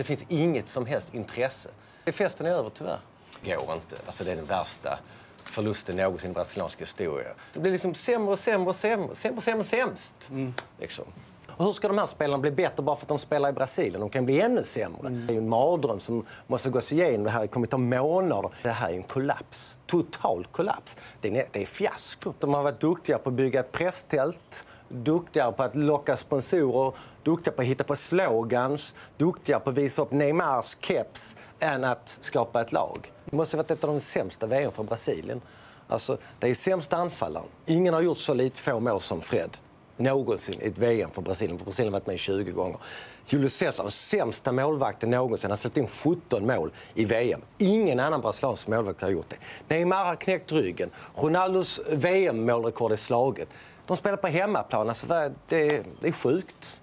Det finns inget som helst intresse. Festen är över tyvärr. Går inte. Alltså det är den värsta förlusten någonsin i brasiliansk historia. Det blir liksom sämre och sämre och sämre. Sämre, sämre, sämst. Mm. Liksom. Och hur ska de här spelarna bli bättre bara för att de spelar i Brasilien? De kan bli ännu sämre. Mm. Det är en mardröm som måste gås igenom. Det här kommer ta månader. Det här är en kollaps. Total kollaps. Det är, det är fiasko. De har varit duktiga på att bygga ett presstält duktigare på att locka sponsorer, duktiga på att hitta på slogans, duktiga på att visa upp Neymars keps än att skapa ett lag. Det måste ha varit ett av de sämsta VM för Brasilien. Alltså, det är sämsta anfallaren. Ingen har gjort så lite få mål som Fred någonsin i ett VM för Brasilien. För Brasilien har varit med 20 gånger. Julius Cesar, sämsta målvakten någonsin. Han släppte in 17 mål i VM. Ingen annan brasiliansk målvakt har gjort det. Neymar har knäckt ryggen. Ronaldos VM-målrekord är slaget. De spelar på hemmaplan. Alltså, det är sjukt.